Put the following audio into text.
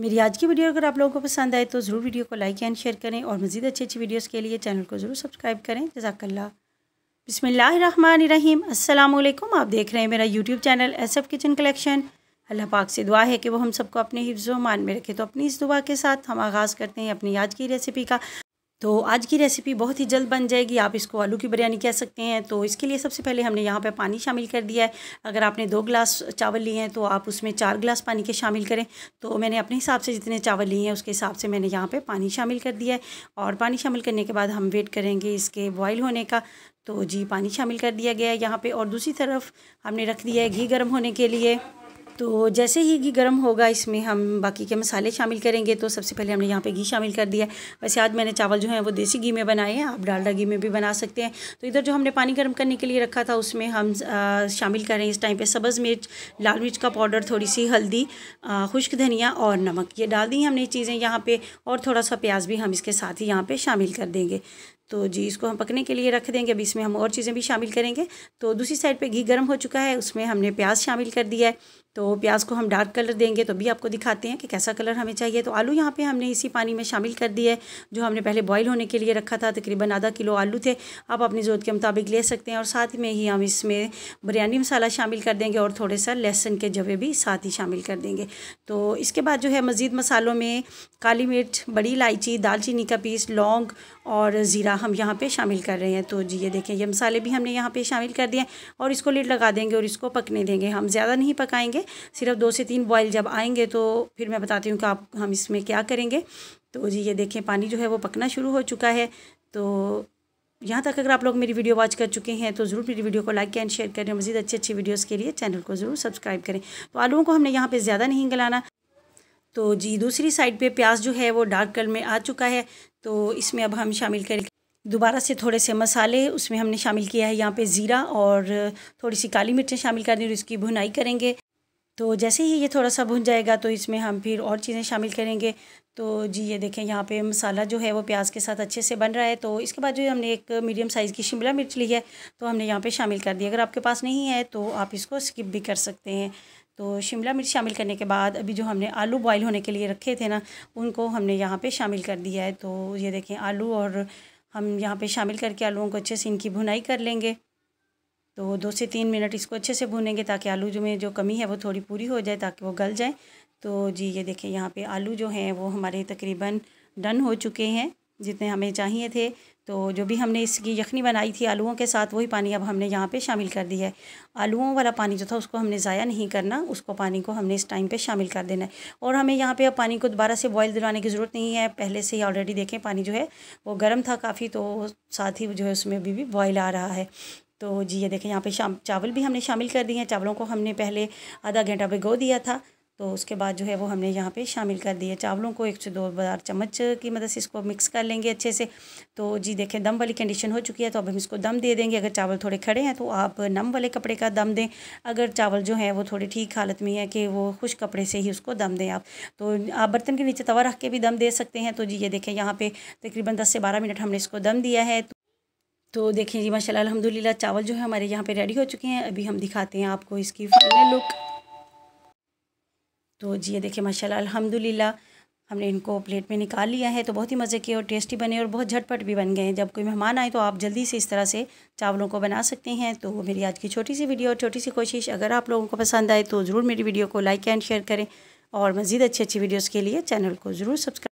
मेरी आज की वीडियो अगर आप लोगों को पसंद आए तो ज़रूर वीडियो को लाइक एंड शेयर करें और मज़ीद अच्छी अच्छी वीडियोस के लिए चैनल को ज़रूर सब्सक्राइब करें जजाकल्ला बिसमीम अल्लाम आप देख रहे हैं मेरा YouTube channel S F kitchen collection Allah पाक से दुआ है कि वो हम सबको अपने हिफ्ज़ मान में रखे तो अपनी इस दुआ के साथ हम आगाज़ करते हैं अपनी आज की रेसिपी का तो आज की रेसिपी बहुत ही जल्द बन जाएगी आप इसको आलू की बिरयानी कह सकते हैं तो इसके लिए सबसे पहले हमने यहाँ पर पानी शामिल कर दिया है अगर आपने दो गिलास चावल लिए हैं तो आप उसमें चार गिलास पानी के शामिल करें तो मैंने अपने हिसाब से जितने चावल लिए हैं उसके हिसाब से मैंने यहाँ पर पानी शामिल कर दिया है और पानी शामिल करने के बाद हम वेट करेंगे इसके बॉयल होने का तो जी पानी शामिल कर दिया गया है यहाँ पर और दूसरी तरफ हमने रख दिया है घी गर्म होने के लिए तो जैसे ही घी गर्म होगा इसमें हम बाकी के मसाले शामिल करेंगे तो सबसे पहले हमने यहाँ पे घी शामिल कर दिया वैसे आज मैंने चावल जो है वो देसी घी में बनाए हैं आप डालडा घी में भी बना सकते हैं तो इधर जो हमने पानी गर्म करने के लिए रखा था उसमें हम शामिल करें इस टाइम पर सब्ज़ मिर्च लाल मिर्च का पाउडर थोड़ी सी हल्दी खुश्क धनिया और नमक ये डाल दी हमने चीज़ें यहाँ पर और थोड़ा सा प्याज भी हम इसके साथ ही यहाँ पर शामिल कर देंगे तो जी इसको हम पकने के लिए रख देंगे अब इसमें हम और चीज़ें भी शामिल करेंगे तो दूसरी साइड पे घी गर्म हो चुका है उसमें हमने प्याज शामिल कर दिया है तो प्याज को हम डार्क कलर देंगे तो भी आपको दिखाते हैं कि कैसा कलर हमें चाहिए तो आलू यहाँ पे हमने इसी पानी में शामिल कर दिया है जो हमने पहले बॉईल होने के लिए रखा था तकरीबन आधा किलो आलू थे आप अपनी ज़रूरत के मुताबिक ले सकते हैं और साथ में ही हम इसमें बिरयानी मसाला शामिल कर देंगे और थोड़े सा लहसुन के जवे भी साथ ही शामिल कर देंगे तो इसके बाद जो है मज़ीद मसालों में काली मिर्च बड़ी इलायची दालचीनी का पीस लौंग और ज़ीरा हम यहाँ पे शामिल कर रहे हैं तो जी ये देखें ये मसाले भी हमने यहाँ पे शामिल कर दिए और इसको लीड लगा देंगे और इसको पकने देंगे हम ज़्यादा नहीं पकाएंगे सिर्फ दो से तीन बॉयल जब आएंगे तो फिर मैं बताती हूँ कि आप हम इसमें क्या करेंगे तो जी ये देखें पानी जो है वो पकना शुरू हो चुका है तो यहाँ तक अगर आप लोग मेरी वीडियो वॉच कर चुके हैं तो ज़रूर मेरी वीडियो को लाइक एंड शेयर करें मज़ीद अच्छी अच्छी वीडियोज़ के लिए चैनल को ज़रूर सब्सक्राइब करें तो आलूओं को हमने यहाँ पर ज़्यादा नहीं गलाना तो जी दूसरी साइड पे प्याज जो है वो डार्क कलर में आ चुका है तो इसमें अब हम शामिल करेंगे दोबारा से थोड़े से मसाले उसमें हमने शामिल किया है यहाँ पे ज़ीरा और थोड़ी सी काली मिर्चें शामिल कर दी और इसकी भुनाई करेंगे तो जैसे ही ये थोड़ा सा भुन जाएगा तो इसमें हम फिर और चीज़ें शामिल करेंगे तो जी ये देखें यहाँ पे मसाला जो है वो प्याज के साथ अच्छे से बन रहा है तो इसके बाद जो है हमने एक मीडियम साइज़ की शिमला मिर्च ली है तो हमने यहाँ पर शामिल कर दी अगर आपके पास नहीं है तो आप इसको स्किप भी कर सकते हैं तो शिमला मिर्च शामिल करने के बाद अभी जो हमने आलू बॉयल होने के लिए रखे थे ना उनको हमने यहाँ पर शामिल कर दिया है तो ये देखें आलू और हम यहाँ पे शामिल करके आलूओं को अच्छे से इनकी भुनाई कर लेंगे तो दो से तीन मिनट इसको अच्छे से भुनेंगे ताकि आलू जो में जो कमी है वो थोड़ी पूरी हो जाए ताकि वो गल जाए तो जी ये देखें यहाँ पे आलू जो हैं वो हमारे तकरीबन डन हो चुके हैं जितने हमें चाहिए थे तो जो भी हमने इसकी यखनी बनाई थी आलूओं के साथ वही पानी अब हमने यहाँ पे शामिल कर दिया है आलूओं वाला पानी जो था उसको हमने ज़ाया नहीं करना उसको पानी को हमने इस टाइम पे शामिल कर देना है और हमें यहाँ पे अब पानी को दोबारा से बॉईल दिलवाने की ज़रूरत नहीं है पहले से ही ऑलरेडी देखें पानी जो है वो गर्म था काफ़ी तो साथ ही जो है उसमें अभी भी बॉयल आ रहा है तो जी ये देखें यहाँ पर शाम चावल भी हमने शामिल कर दिए हैं चावलों को हमने पहले आधा घंटा भिगो दिया था तो उसके बाद जो है वो हमने यहाँ पे शामिल कर दिए चावलों को एक से दो बार चम्मच की मदद से इसको मिक्स कर लेंगे अच्छे से तो जी देखें दम वाली कंडीशन हो चुकी है तो अब हम इसको दम दे देंगे अगर चावल थोड़े खड़े हैं तो आप नम वाले कपड़े का दम दें अगर चावल जो है वो थोड़ी ठीक हालत में है कि वो खुश कपड़े से ही उसको दम दें आप तो आप बर्तन के नीचे तवा रख के भी दम दे सकते हैं तो जी ये देखें यहाँ पर तकरीबन दस से बारह मिनट हमने इसको दम दिया है तो देखें जी माशा अलहमदिल्ला चावल जो है हमारे यहाँ पर रेडी हो चुके हैं अभी हम दिखाते हैं आपको इसकी फाइनल लुक तो जी ये देखिए माशाल्लाह अल्हम्दुलिल्लाह हमने इनको प्लेट में निकाल लिया है तो बहुत ही मज़े के और टेस्टी बने और बहुत झटपट भी बन गए हैं जब कोई मेहमान आए तो आप जल्दी से इस तरह से चावलों को बना सकते हैं तो मेरी आज की छोटी सी वीडियो और छोटी सी कोशिश अगर आप लोगों को पसंद आए तो ज़रूर मेरी वीडियो को लाइक एंड शेयर करें और मज़ीद अच्छी अच्छी वीडियोज़ के लिए चैनल को ज़रूर सब्सक्राइब